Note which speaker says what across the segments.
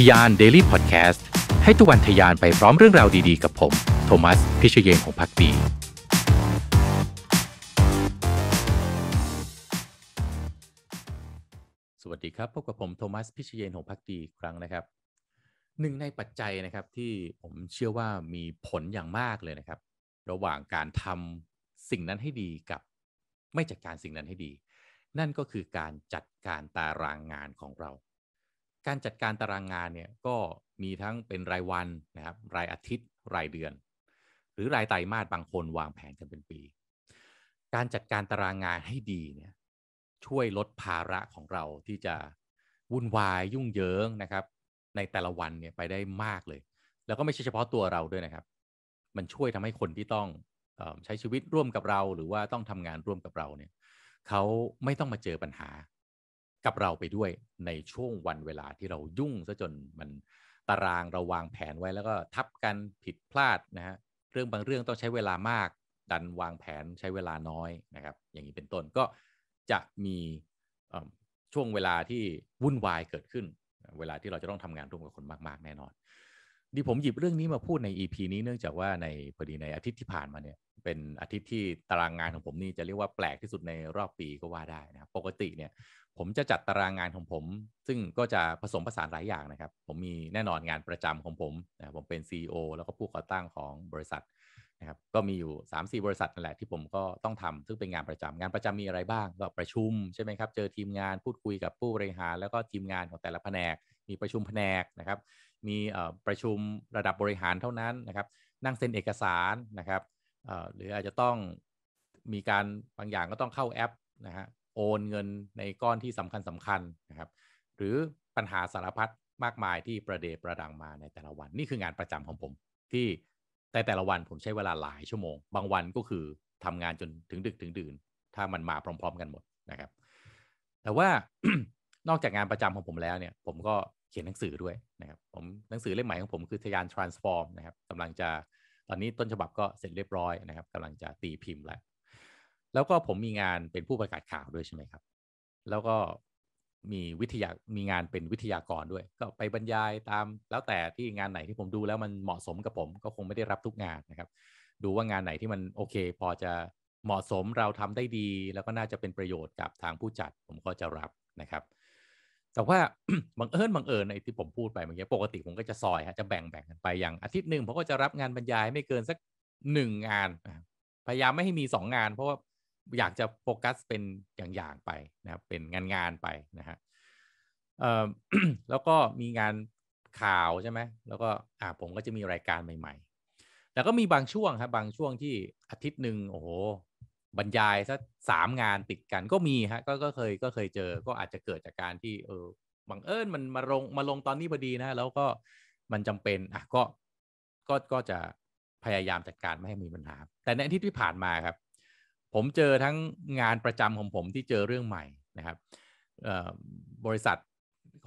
Speaker 1: ทยาน Daily Podcast ให้ทุกวันทยานไปพร้อมเรื่องราวดีๆ กับผม โทมัส พิเชเยงของพักดีสวัสดีครับ พบกับผม โทมัส พิเชเยน ของพักดีครั้งนะครับ หนึ่งในปัจจัยนะครับที่ผมเชื่อว่ามีผลอย่างมากเลยนะครับ ระหว่างการทำสิ่งนั้นให้ดีกับไม่จัดการสิ่งนั้นให้ดี นั่นก็คือการจัดการตารางงานของเราการจัดการตารางงานเนี่ยก็มีทั้งเป็นรายวันนะครับรายอาทิตย์รายเดือน หรือรายไตรมาสบางคนวางแผนกันเป็นปี การจัดการตารางงานให้ดีเนี่ยช่วยลดภาระของเราที่จะวุ่นวายยุ่งเหยิงนะครับ ในแต่ละวันเนี่ยไปได้มากเลย แล้วก็ไม่ใช่เฉพาะตัวเราด้วยนะครับ มันช่วยทำให้คนที่ต้องใช้ชีวิตร่วมกับเราหรือว่าต้องทำงานร่วมกับเราเนี่ยเขาไม่ต้องมาเจอปัญหากับเราไปด้วยในช่วงวันเวลาที่เรายุ่งซะจนมันตารางเราวางแผนไว้แล้วก็ทับกันผิดพลาดนะฮะเรื่องบางเรื่องต้องใช้เวลามาก ดันวางแผนใช้เวลาน้อยนะครับ อย่างนี้เป็นต้นก็จะมีช่วงเวลาที่วุ่นวายเกิดขึ้น เวลาที่เราจะต้องทำงานร่วมกับคนมากๆแน่นอนดีผมหยิบเรื่องนี้มาพูดใน EP นี้เนื่องจากว่าในพอดีในอาทิตย์ที่ผ่านมาเนี่ยเป็นอาทิตย์ที่ตารางงานของผมนี่จะเรียกว่าแปลกที่สุดในรอบปีก็ว่าได้นะครับปกติเนี่ยผมจะจัดตารางงานของผม ซึ่งก็จะผสมผสานหลายอย่างนะครับผมมีแน่นอนงานประจำของผมนะผมเป็น CEO แล้วก็ผู้ก่อตั้งของบริษัทนะครับก็มีอยู่ 3 4บริษัทนั่นแหละที่ผมก็ต้องทำซึ่งเป็นงานประจำงานประจำมีอะไรบ้างก็ประชุมใช่ไหมครับเจอทีมงานพูดคุยกับผู้บริหารแล้วก็ทีมงานของแต่ละแผนกมีประชุมแผนกนะครับมีประชุมระดับบริหารเท่านั้นนะครับนั่งเซ็นเอกสารนะครับหรืออาจจะต้องมีการบางอย่างก็ต้องเข้าแอปนะฮะโอน เงินในก้อนที่สำคัญสำคัญนะครับหรือปัญหาสารพัดมากมายที่ประเดประดังมาในแต่ละวันนี่คืองานประจำของผม ที่แต่แต่ละวันผมใช้เวลาหลาย ชั่วโมง บางวันก็คือทำงานจนถึงดึกถึงดื่นถ้ามันมาพร้อม ๆกันหมดนะครับแต่ว่านอกจากงานประจำของผมแล้วเนี่ยผมก็ขียนหนังสือด้วยนะครับผมหนังสือเล่มใหม่ของผมคือทยาน transform นะครับกำลังจะตอนนี้ต้นฉบับก็เสร็จเรียบร้อยนะครับกำลังจะตีพิมพ์แล้ว แล้วก็ผมมีงานเป็นผู้ประกาศข่าวด้วยใช่ไหมครับ แล้วก็มีวิทยามีงานเป็นวิทยากรด้วย ก็ไปบรรยายตาม แล้วแต่ที่งานไหนที่ผมดูแล้วมันเหมาะสมกับผม ก็คงไม่ได้รับทุกงานนะครับ ดูว่างานไหนที่มันโอเค พอจะเหมาะสมเราทำได้ดี แล้วก็น่าจะเป็นประโยชน์กับทางผู้จัดผมก็จะรับนะครับแต่ว่าบังเอิญบังเอิญในที่ผมพูดไปเมื่อกี้ปกติผมก็จะซอยฮะจะแบ่งแบ่งกันไปอย่างอาทิตย์หนึ่งผมก็จะรับงานบรรยายไม่เกินสักหนึ่งงาน พยายามไม่ให้มีสองงานเพราะว่าอยากจะโฟกัสเป็นอย่างๆไปนะครับเป็นงานงานไปนะฮะแล้วก็มีงานข่าวใช่ไหมแล้วก็อ่าผมก็จะมีรายการใหม่ๆ แล้วก็มีบางช่วงครับบางช่วงที่อาทิตย์หนึ่งโอ้โหบรรยายสักสามงานติดกันก็มีฮะก็ก็เคยก็เคยเจอก็อาจจะเกิดจากการที่เออบังเอิญมันมาลงมาลงตอนนี้พอดีนะ แล้วก็มันจำเป็นอ่ะก็ก็ก็จะพยายามจัดการไม่ให้มีปัญหา แต่ในที่ที่ผ่านมาครับ ผมเจอทั้งงานประจำของผมที่เจอเรื่องใหม่นะครับบริษัท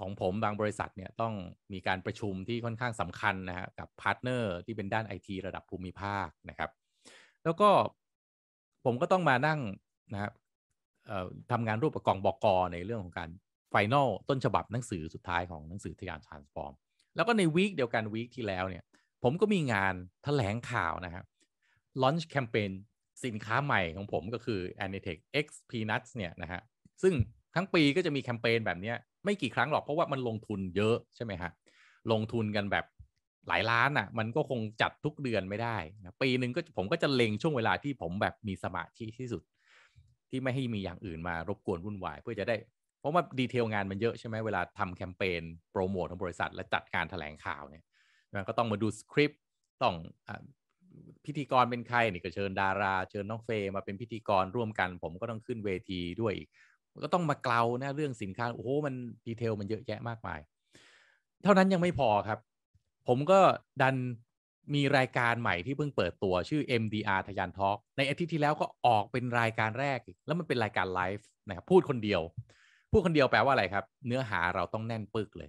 Speaker 1: ของผมบางบริษัทเนี่ยต้องมีการประชุมที่ค่อนข้างสำคัญนะฮะกับพาร์ทเนอร์ที่เป็นด้านไอทีระดับภูมิภาคนะครับ แล้วก็ผมก็ต้องมานั่งนะครับทำงานรูปประกองบอกอในเรื่องของการไฟแนลต้นฉบับหนังสือสุดท้ายของหนังสือทยานทรานส์ฟอร์มแล้วก็ในวีคเดียวกันวีคที่แล้วเนี่ย ผมก็มีงานถแถลงข่าวนะครับลอนช์แคมเปญสินค้าใหม่ของผมก็คือ a n i t e c h X Peanuts เนี่ยนะฮะซึ่งทั้งปีก็จะมีแคมเปญแบบนี้ไม่กี่ครั้งหรอกเพราะว่ามันลงทุนเยอะใช่ไหมฮะลงทุนกันแบบหลายล้านอ่ะมันก็คงจัดทุกเดือนไม่ได้นะปีหนึ่งก็ผมก็จะเล็งช่วงเวลาที่ผมแบบมีสมาธิที่สุด ที่ไม่ให้มีอย่างอื่นมารบกวนวุ่นวายเพื่อจะได้เพราะว่าดีเทลงานมันเยอะใช่ไหมเวลาทำแคมเปญโปรโมทของบริษัทและจัดการแถลงข่าวเนี่ยมันก็ต้องมาดูสคริปต์ต้องพิธีกรเป็นใครนี่ก็เชิญดาราเชิญน้องเฟย์มาเป็นพิธีกรร่วมกัน ผมก็ต้องขึ้นเวทีด้วยอีกก็ต้องมาเกลานะเรื่องสินค้าโอ้โหมันดีเทลมันเยอะแยะมากมาย เท่านั้นยังไม่พอครับผมก็ดันมีรายการใหม่ที่เพิ่งเปิดตัว ชื่อ MDR ทยานทอล์กในอาทิตย์ที่แล้วก็ออกเป็นรายการแรกแล้วมันเป็นรายการไลฟ์นะครับ พูดคนเดียว พูดคนเดียวแปลว่าอะไรครับ เนื้อหาเราต้องแน่นปึกเลย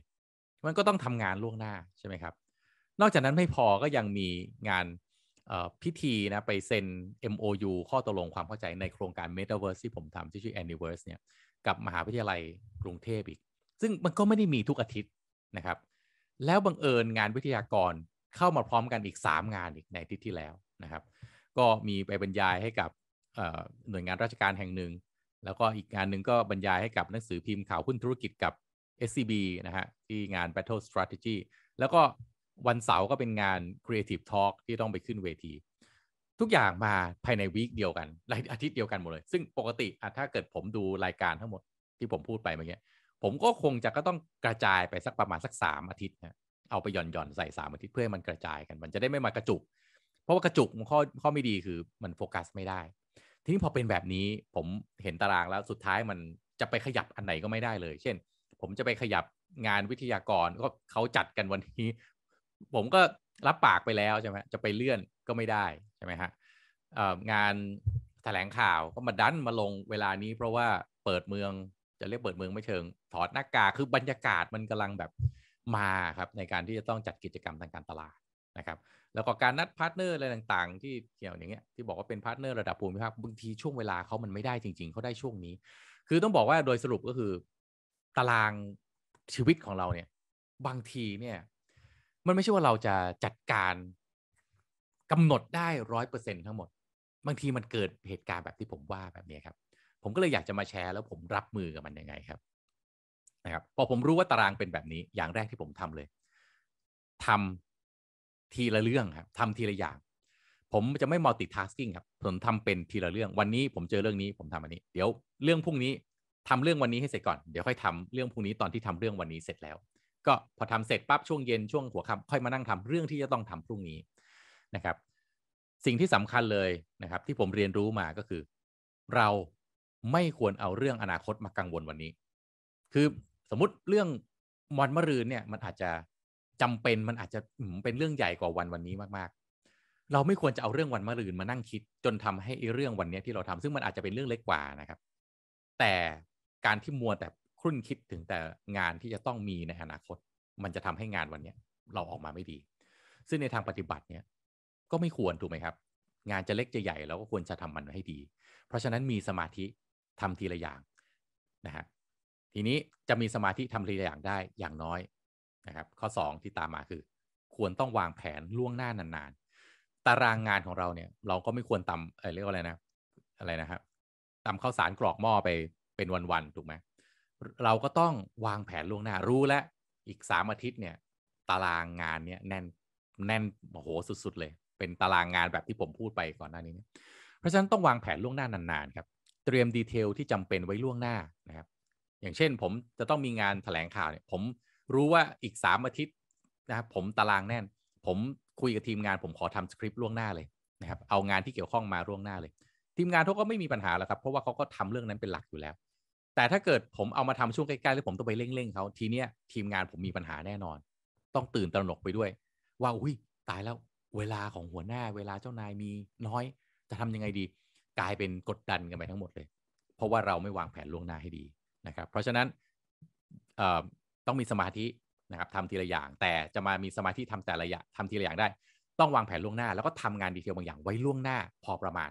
Speaker 1: มันก็ต้องทำงานล่วงหน้าใช่ไหมครับ นอกจากนั้นไม่พอก็ยังมีงานพิธีนะ ไปเซ็น MOU ข้อตกลงความเข้าใจในโครงการ Metaverse ที่ผมทำที่ชื่อ Anniverse เนี่ยกับมหาวิทยาลัยกรุงเทพอีก ซึ่งมันก็ไม่ได้มีทุกอาทิตย์นะครับแล้วบังเอิญงานวิทยากรเข้ามาพร้อมกันอีก 3 งานอีกในทิศที่แล้วนะครับก็มีไปบรรยายให้กับหน่วยงานราชการแห่งหนึ่ง แล้วก็อีกงานหนึ่งก็บรรยายให้กับหนังสือพิมพ์ข่าวหุ้นธุรกิจกับ SCB นะฮะที่งาน Battle Strategy แล้วก็วันเสาร์ก็เป็นงาน Creative Talk ที่ต้องไปขึ้นเวที ทุกอย่างมาภายในวีคเดียวกันอาทิตย์เดียวกันหมดเลย ซึ่งปกติถ้าเกิดผมดูรายการทั้งหมดที่ผมพูดไปเมื่อกี้ผมก็คงจะก็ต้องกระจายไปสักประมาณสักสามอาทิตย์นะเอาไปหย่อนหย่อนใส่สามอาทิตย์เพื่อให้มันกระจายกัน มันจะได้ไม่มากระจุก เพราะว่ากระจุกข้อข้อไม่ดีคือมันโฟกัสไม่ได้ ทีนี้พอเป็นแบบนี้ผมเห็นตารางแล้วสุดท้ายมันจะไปขยับอันไหนก็ไม่ได้เลย เช่น ผมจะไปขยับงานวิทยากรก็เขาจัดกันวันนี้ ผมก็รับปากไปแล้วใช่ไหมจะไปเลื่อนก็ไม่ได้ใช่ไหมฮะงานแถลงข่าวก็มาดันมาลงเวลานี้เพราะว่าเปิดเมืองจะเรียกเปิดเมืองไม่เชิง ถอดหน้ากากคือบรรยากาศมันกำลังแบบมาครับในการที่จะต้องจัดกิจกรรมทางการตลาดนะครับ แล้วก็การนัดพาร์ทเนอร์อะไรต่างๆ ที่เกี่ยวอย่างเงี้ยที่บอกว่าเป็นพาร์ทเนอร์ระดับภูมิภาคบางทีช่วงเวลาเขามันไม่ได้จริงๆ เขาได้ช่วงนี้ คือต้องบอกว่าโดยสรุปก็คือ ตารางชีวิตของเราเนี่ยบางทีเนี่ยมันไม่ใช่ว่าเราจะจัดการกำหนดได้ร้อยเปอร์เซ็นทั้งหมด บางทีมันเกิดเหตุการณ์แบบที่ผมว่าแบบนี้ครับผมก็เลยอยากจะมาแชร์แล้ว ผมรับมือกับมันยังไงครับนะครับพอผมรู้ว่าตารางเป็นแบบนี้อย่างแรกที่ผมทำเลย ทำทีละเรื่องครับทำทีละอย่างผมจะไม่ multitasking ครับ ผมทำเป็นทีละเรื่องวันนี้ ผมเจอเรื่องนี้ผมทำอันนี้ เดี๋ยวเรื่องพรุ่งนี้ ทำเรื่องวันนี้ให้เสร็จก่อนเดี๋ยวค่อยทำเรื่องพรุ่งนี้ตอนที่ทำเรื่องวันนี้เสร็จแล้ว ก็พอทำเสร็จปั๊บช่วงเย็นช่วงหัวค่ำค่อยมานั่งทำเรื่องที่จะต้องทำพรุ่งนี้นะครับ สิ่งที่สำคัญเลยนะครับ ที่ผมเรียนรู้มาก็คือ เราไม่ควรเอาเรื่องอนาคตมากังวลวันนี้ คือสมมติเรื่องวันมะรืนเนี่ยมันอาจจะจำเป็นมันอาจจะเป็นเรื่องใหญ่กว่าวันวันนี้มาก ๆ เราไม่ควรจะเอาเรื่องวันมะรืนมานั่งคิด จนทำให้เรื่องวันนี้ที่เราทำซึ่งมันอาจจะเป็นเรื่องเล็กกว่านะครับ แต่การที่มัวแต่ครุ่นคิดถึงแต่งานที่จะต้องมีในอนาคต มันจะทำให้งานวันนี้เราออกมาไม่ดี ซึ่งในทางปฏิบัติเนี่ย ก็ไม่ควรถูกไหมครับ งานจะเล็กจะใหญ่เราก็ควรจะทำมันให้ดี เพราะฉะนั้นมีสมาธิทำทีละอย่างนะฮะทีนี้จะมีสมาธิทำทีละอย่างได้อย่างน้อยนะครับ ข้อ2ที่ตามมาคือควรต้องวางแผนล่วงหน้านานๆ ตารางงานของเราเนี่ยเราก็ไม่ควรตำเออเรียกว่าอะไรนะอะไรนะครับตำข้าวสารกรอกหม้อไปเป็นวันๆถูกไหมเราก็ต้องวางแผนล่วงหน้ารู้แล้วอีกสามอาทิตย์เนี่ยตารางงานเนี่ยแน่นแน่นโอ้โหสุดๆ เลย เป็นตารางงานแบบที่ผมพูดไปก่อนหน้านี้เพราะฉะนั้นต้องวางแผนล่วงหน้านานๆครับเตรียมดีเทลที่จำเป็นไว้ล่วงหน้านะครับอย่างเช่นผมจะต้องมีงานถแถลงข่าวเนี่ยผมรู้ว่าอีกสามอาทิตย์นะครับผมตารางแน่น ผมคุยกับทีมงานผมขอทำสคริปต์ล่วงหน้าเลยนะครับเอางานที่เกี่ยวข้องมาล่วงหน้าเลย ทีมงานเขาก็ไม่มีปัญหาแล้วครับเพราะว่าเขาก็ทำเรื่องนั้นเป็นหลักอยู่แล้ว แต่ถ้าเกิดผมเอามาทำช่วงใกล้ๆหรือผมต้องไปเร่งๆเขาทีเนี้ยทีมงานผมมีปัญหาแน่นอน ต้องตื่นตระหนกไปด้วย ว่าอุ้ยตายแล้วเวลาของหัวหน้า เวลาเจ้านายมีน้อย จะทำยังไงดีกลายเป็นกดดันกันไปทั้งหมดเลยเพราะว่าเราไม่วางแผนล่วงหน้าให้ดีนะครับเพราะฉะนั้นต้องมีสมาธินะครับทำทีละอย่าง แต่จะมามีสมาธิทำแต่ละอย่างทำทีละอย่างได้ ต้องวางแผนล่วงหน้า แล้วก็ทำงานดีเทลบางอย่างไว้ล่วงหน้าพอประมาณ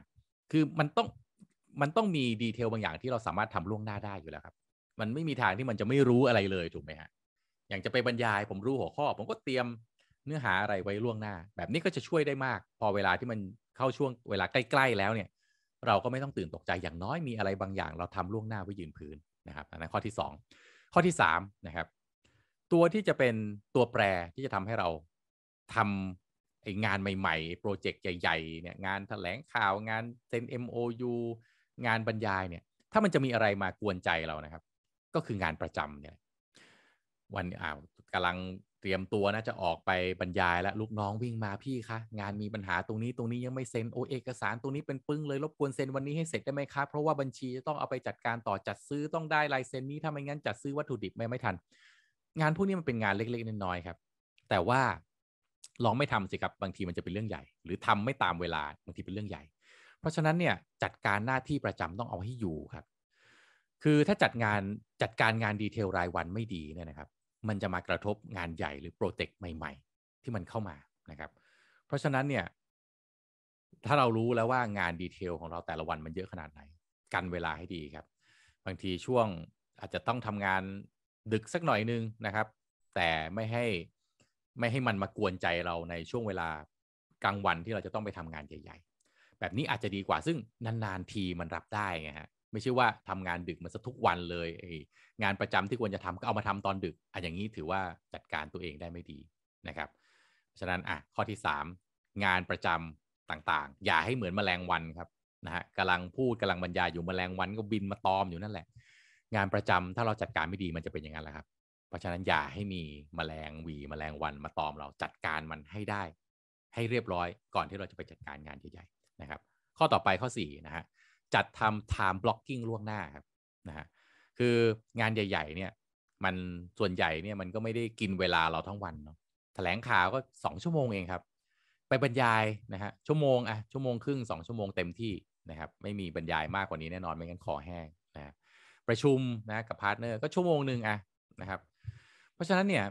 Speaker 1: คือมันต้องมันต้องมีดีเทลบางอย่างที่เราสามารถทำล่วงหน้าได้อยู่แล้วครับมันไม่มีทางที่มันจะไม่รู้อะไรเลยถูกไหมฮะอย่างจะไปบรรยาย ผมรู้หัวข้อ ผมก็เตรียมเนื้อหาอะไรไว้ล่วงหน้า แบบนี้ก็จะช่วยได้มาก พอเวลาที่มันเข้าช่วง เวลาใกล้ๆแล้วเนี่ยเราก็ไม่ต้องตื่นตกใจอย่างน้อยมีอะไรบางอย่างเราทำล่วงหน้าไว้ยืนพื้นนะครับอันนั้นข้อที่ 2 ข้อที่3นะครับ ตัวที่จะเป็นตัวแปรที่จะทำให้เราทำไองานใหม่ ๆโปรเจกต์ใหญ่ๆเนี่ยงานถแถลงข่าวงานเซ็น MOU งานบรรยายเนี่ย ถ้ามันจะมีอะไรมากวนใจเรานะครับ ก็คืองานประจำเนี่ยวันอ้าวกำลังเตรียมตัวนะจะออกไปบรรยายแล้วลูกน้องวิ่งมาพี่คะงานมีปัญหาตรงนี้ตรงนี้ยังไม่เซ็นโอเอกสารตรงนี้เป็นปึ้งเลย รบกวนเซ็นวันนี้ให้เสร็จได้ไหมคะเพราะว่าบัญชีจะต้องเอาไปจัดการต่อจัดซื้อต้องได้ลายเซ็นนี้ถ้าไม่งั้นจัดซื้อวัตถุดิบไม่ไม่ทัน งานพวกนี้มันเป็นงานเล็กๆน้อยๆครับ แต่ว่าลองไม่ทำสิครับบางทีมันจะเป็นเรื่องใหญ่ หรือทำไม่ตามเวลาบางทีเป็นเรื่องใหญ่ เพราะฉะนั้นเนี่ยจัดการหน้าที่ประจำต้องเอาให้อยู่ครับคือถ้าจัดงานจัดการงานดีเทลรายวันไม่ดีเนี่ยนะครับมันจะมากระทบงานใหญ่หรือโปรเจกต์ใหม่ๆ ที่มันเข้ามานะครับ เพราะฉะนั้นเนี่ยถ้าเรารู้แล้วว่างานดีเทลของเราแต่ละวันมันเยอะขนาดไหน กันเวลาให้ดีครับ บางทีช่วงอาจจะต้องทำงานดึกสักหน่อยนึงนะครับ แต่ไม่ให้ไม่ให้มันมากวนใจเราในช่วงเวลากลางวันที่เราจะต้องไปทำงานใหญ่ ๆ แบบนี้อาจจะดีกว่าซึ่งนานๆทีมันรับได้ไงฮะไม่ใช่ว่าทำงานดึกมันซะทุกวันเลย งานประจำที่ควรจะทำก็เอามาทำตอนดึกอ่ะอย่างนี้ถือว่าจัดการตัวเองได้ไม่ดีนะครับฉะนั้นอ่ะข้อที่3งานประจำต่างๆ อย่าให้เหมือนแมลงวันครับนะฮะกำลังพูดกำลังบรรยายอยู่แมลงวันก็บินมาตอมอยู่นั่นแหละ งานประจำถ้าเราจัดการไม่ดีมันจะเป็นอย่างนั้นแหละครับ เพราะฉะนั้นอย่าให้มีแมลงวีแมลงวันมาตอม เราจัดการมันให้ได้ ให้เรียบร้อยก่อนที่เราจะไปจัดการงานใหญ่ๆนะครับ ข้อต่อไปข้อ4นะฮะจัดทำ time blocking ล่วงหน้าครับนะฮะ คืองานใหญ่ ๆเนี่ยมันส่วนใหญ่เนี่ยมันก็ไม่ได้กินเวลาเราทั้งวันเนาะ แถลงข่าวก็สองชั่วโมงเองครับ ไปบรรยายนะฮะชั่วโมงอะชั่วโมงครึ่งสองชั่วโมงเต็มที่นะครับไม่มีบรรยายมากกว่านี้แน่นอนไม่งั้นคอแห้งนะประชุมนะกับพาร์ทเนอร์ ก็ชั่วโมงหนึ่งอะนะครับเพราะฉะนั้นเนี่ย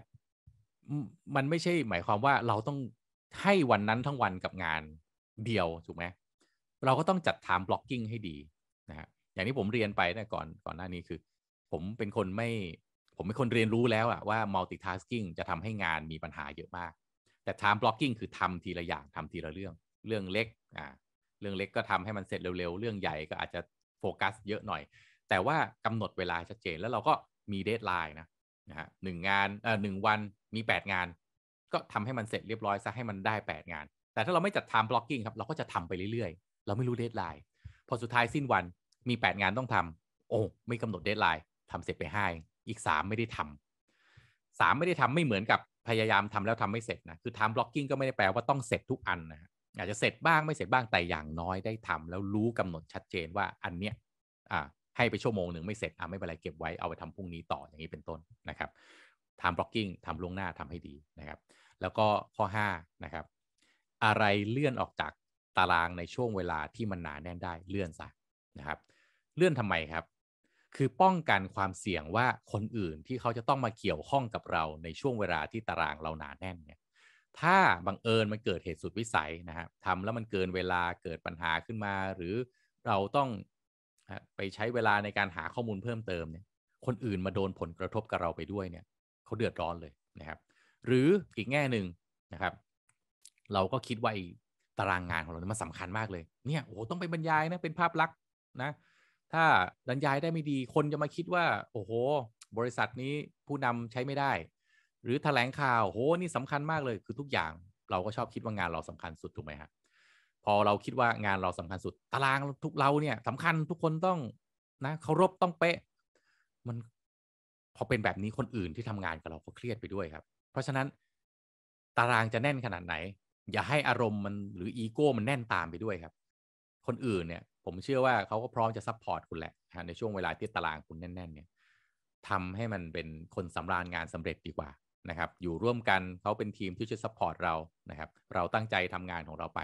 Speaker 1: มันไม่ใช่หมายความว่าเราต้องให้วันนั้นทั้งวันกับงานเดียวถูกไหมเราก็ต้องจัดถามบล็อกกิ้งให้ดีนะฮะอย่างที่ผมเรียนไปนะก่อนก่อนหน้านี้คือ ผมเป็นคนไม่ผมเป็นคนเรียนรู้แล้วอะว่า multitasking จะทำให้งานมีปัญหาเยอะมาก แต่ time blocking คือทำทีละอย่างทำทีละเรื่องเรื่องเล็กอ่าเรื่องเล็กก็ทำให้มันเสร็จเร็วๆเรื่องใหญ่ก็อาจจะโฟกัสเยอะหน่อย แต่ว่ากำหนดเวลาชัดเจนแล้วเราก็มีเดทไลน์นะนะฮะหนึ่งงานเอ่อหนึ่งวันมี8 งาน ก็ทำให้มันเสร็จเรียบร้อยซะให้มันได้ 8 งาน แต่ถ้าเราไม่จัด time blocking ครับเราก็จะทำไปเรื่อยเราไม่รู้เดทไลน์พอสุดท้ายสิ้นวันมี 8 งานต้องทำโอ้ไม่กำหนดเดทไลน์ทำเสร็จไปให้อีก 3 ไม่ได้ทำ 3 ไม่ได้ทำไม่เหมือนกับพยายามทำแล้วทำไม่เสร็จนะคือทำบล็อกกิ้งก็ไม่ได้แปลว่าต้องเสร็จทุกอันนะอาจจะเสร็จบ้างไม่เสร็จบ้างแต่อย่างน้อยได้ทำ แล้วรู้กำหนดชัดเจนว่าอันเนี้ยอ่าให้ไปชั่วโมงหนึ่งไม่เสร็จอ่าไม่เป็นไรเก็บไว้เอาไปทำพรุ่งนี้ต่ออย่างนี้เป็นต้นนะครับทำบล็อกกิ้งทำล่วงหน้าทำให้ดีนะครับ แล้วก็ข้อ5นะครับอะไรเลื่อนออกจากตารางในช่วงเวลาที่มันหนาแน่นได้เลื่อนซะนะครับ เลื่อนทำไมครับ คือป้องกันความเสี่ยงว่าคนอื่นที่เขาจะต้องมาเกี่ยวข้องกับเราในช่วงเวลาที่ตารางเราหนาแน่นเนี่ยถ้าบังเอิญมันเกิดเหตุสุดวิสัยนะครับทำแล้วมันเกินเวลาเกิดปัญหาขึ้นมา หรือเราต้องไปใช้เวลาในการหาข้อมูลเพิ่มเติมเนี่ยคนอื่นมาโดนผลกระทบกับเราไปด้วยเนี่ยเขาเดือดร้อนเลยนะครับ หรืออีกแง่หนึ่งนะครับ เราก็คิดว่าตารางงานของเราเนี่ยมันสำคัญมากเลย เนี่ยโอ้โหต้องไปบรรยายนะเป็นภาพลักษณ์นะ ถ้าบรรยายได้ไม่ดีคนจะมาคิดว่า โอ้โห บริษัทนี้ผู้นำใช้ไม่ได้ หรือแถลงข่าวโอ้โหนี่สำคัญมากเลย คือทุกอย่างเราก็ชอบคิดว่างานเราสำคัญสุดถูกไหมฮะพอเราคิดว่างานเราสำคัญสุด ตารางทุกเราเนี่ยสำคัญทุกคนต้องนะเคารพต้องเป๊ะ มันพอเป็นแบบนี้คนอื่นที่ทำงานกับเราก็เครียดไปด้วยครับ เพราะฉะนั้น ตารางจะแน่นขนาดไหนอย่าให้อารมณ์มันหรืออีโก้มันแน่นตามไปด้วยครับ คนอื่นเนี่ยผมเชื่อว่าเขาก็พร้อมจะซัพพอร์ตคุณแหละในช่วงเวลาที่ตารางคุณแน่น ๆ เนี่ยทำให้มันเป็นคนสำราญงานสำเร็จดีกว่านะครับอยู่ร่วมกันเขาเป็นทีมที่ช่วยซัพพอร์ตเรานะครับ เราตั้งใจทำงานของเราไป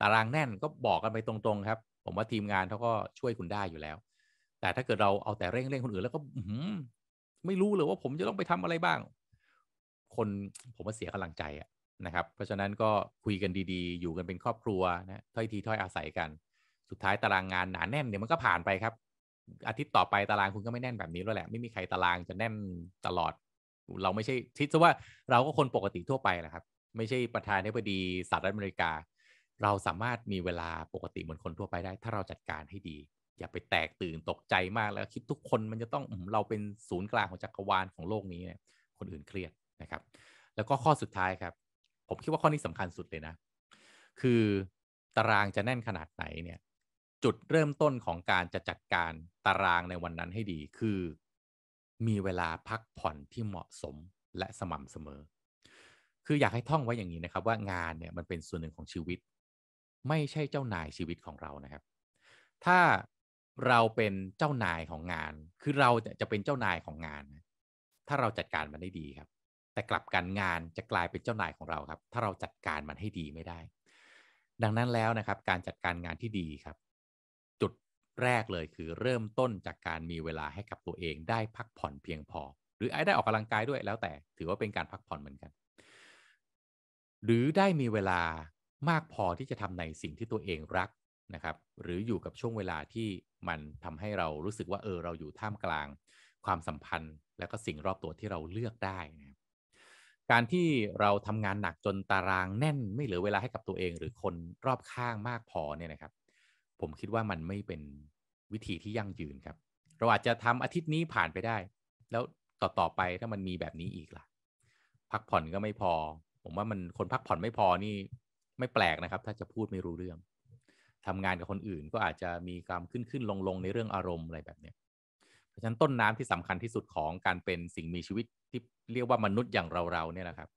Speaker 1: ตารางแน่นก็บอกกันไปตรง ๆ ครับ ผมว่าทีมงานเขาก็ช่วยคุณได้อยู่แล้ว แต่ถ้าเกิดเราเอาแต่เร่งเร่งคนอื่น แล้วก็ไม่รู้เลยว่าผมจะต้องไปทำอะไรบ้าง คนผมว่าเสียกำลังใจอะนะครับเพราะฉะนั้นก็คุยกันดีๆ อยู่กันเป็นครอบครัวนะถ้อยทีถ้อยอาศัยกัน สุดท้ายตารางงานหนาแน่นเนี่ยมันก็ผ่านไปครับ อาทิตย์ต่อไปตารางคุณก็ไม่แน่นแบบนี้แล้วแหละไม่มีใครตารางจะแน่นตลอด เราไม่ใช่ทิศะว่าเราก็คนปกติทั่วไปแหละครับ ไม่ใช่ประธานาธิบดีสหรัฐอเมริกา เราสามารถมีเวลาปกติเหมือนคนทั่วไปได้ ถ้าเราจัดการให้ดี อย่าไปแตกตื่นตกใจมากแล้วคิดทุกคนมันจะต้องเราเป็นศูนย์กลางของจักรวาลของโลกนี้เนี่ยคนอื่นเครียดนะครับแล้วก็ข้อสุดท้ายครับผมคิดว่าข้อนี้สำคัญสุดเลยนะ คือตารางจะแน่นขนาดไหนเนี่ย จุดเริ่มต้นของการจะจัดการตารางในวันนั้นให้ดีคือ มีเวลาพักผ่อนที่เหมาะสมและสม่ำเสมอ คืออยากให้ท่องไว้อย่างนี้นะครับ ว่างานเนี่ยมันเป็นส่วนหนึ่งของชีวิต ไม่ใช่เจ้านายชีวิตของเรานะครับ ถ้าเราเป็นเจ้านายของงาน คือเราจะเป็นเจ้านายของงาน ถ้าเราจัดการมันได้ดีครับแต่กลับกันงานจะกลายเป็นเจ้านายของเราครับ ถ้าเราจัดการมันให้ดีไม่ได้ ดังนั้นแล้วนะครับการจัดการงานที่ดีครับ จุดแรกเลยคือเริ่มต้นจากการมีเวลาให้กับตัวเองได้พักผ่อนเพียงพอ หรือไอ้ได้ออกกำลังกายด้วยแล้ว แต่ถือว่าเป็นการพักผ่อนเหมือนกัน หรือได้มีเวลามากพอที่จะทำในสิ่งที่ตัวเองรักนะครับ หรืออยู่กับช่วงเวลาที่มันทำให้เรารู้สึกว่าเออเราอยู่ท่ามกลางความสัมพันธ์แล้วก็สิ่งรอบตัวที่เราเลือกได้นะการที่เราทำงานหนักจนตารางแน่นไม่เหลือเวลาให้กับตัวเอง หรือคนรอบข้างมากพอเนี่ยนะครับ ผมคิดว่ามันไม่เป็นวิธีที่ยั่งยืนครับเราอาจจะทำอาทิตย์นี้ผ่านไปได้ แล้วต่อต่อไปถ้ามันมีแบบนี้อีกล่ะ พักผ่อนก็ไม่พอ ผมว่ามันคนพักผ่อนไม่พอนี่ไม่แปลกนะครับ ถ้าจะพูดไม่รู้เรื่อง ทำงานกับคนอื่นก็อาจจะมีความขึ้นขึ้นลงลงในเรื่องอารมณ์อะไรแบบเนี้ยราะฉะนั้นต้นน้ำที่สำคัญที่สุดของการเป็นสิ่งมีชีวิตที่เรียกว่ามนุษย์อย่างเราๆเนี่ยนะครับ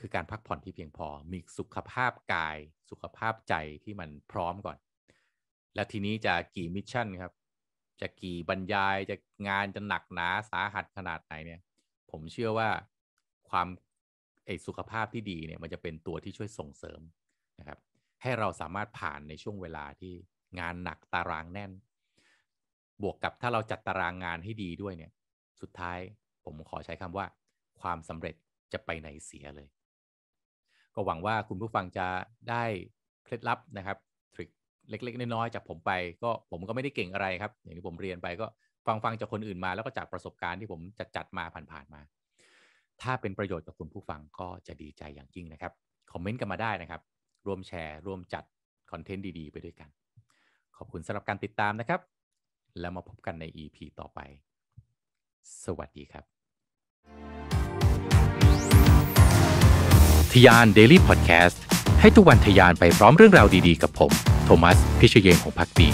Speaker 1: คือการพักผ่อนที่เพียงพอมีสุขภาพกายสุขภาพใจที่มันพร้อมก่อน และทีนี้จะกี่มิชชั่นครับจะกี่บรรยายจะงานจะหนักหนาสาหัสขนาดไหนเนี่ยผมเชื่อว่าความอสุขภาพที่ดีเนี่ยมันจะเป็นตัวที่ช่วยส่งเสริมนะครับให้เราสามารถผ่านในช่วงเวลาที่งานหนักตารางแน่นบวกกับถ้าเราจัดตารางงานให้ดีด้วยเนี่ยสุดท้ายผมขอใช้คำว่า ความสำเร็จจะไปไหนเสียเลย ก็หวังว่าคุณผู้ฟังจะได้เคล็ดลับนะครับ ทริคเล็ก ๆ น้อยๆจากผมไปก็ผมก็ไม่ได้เก่งอะไรครับ อย่างที่ผมเรียนไป ก็ฟัง ๆจากคนอื่นมาแล้วก็จากประสบการณ์ที่ผมจัดจัดมาผ่าน ๆ มา ถ้าเป็นประโยชน์กับคุณผู้ฟังก็จะดีใจอย่างยิ่งนะครับคอมเมนต์กันมาได้นะครับ ร่วมแชร์ ร่วมจัดคอนเทนต์ดีๆ ไปด้วยกัน ขอบคุณสำหรับการติดตามนะครับแล้วมาพบกันใน EP ต่อไป สวัสดีครับ ทยาน Daily Podcast ให้ทุกวันทยานไปพร้อมเรื่องราวดีๆ กับผม โทมัส พิเชยงของพักดี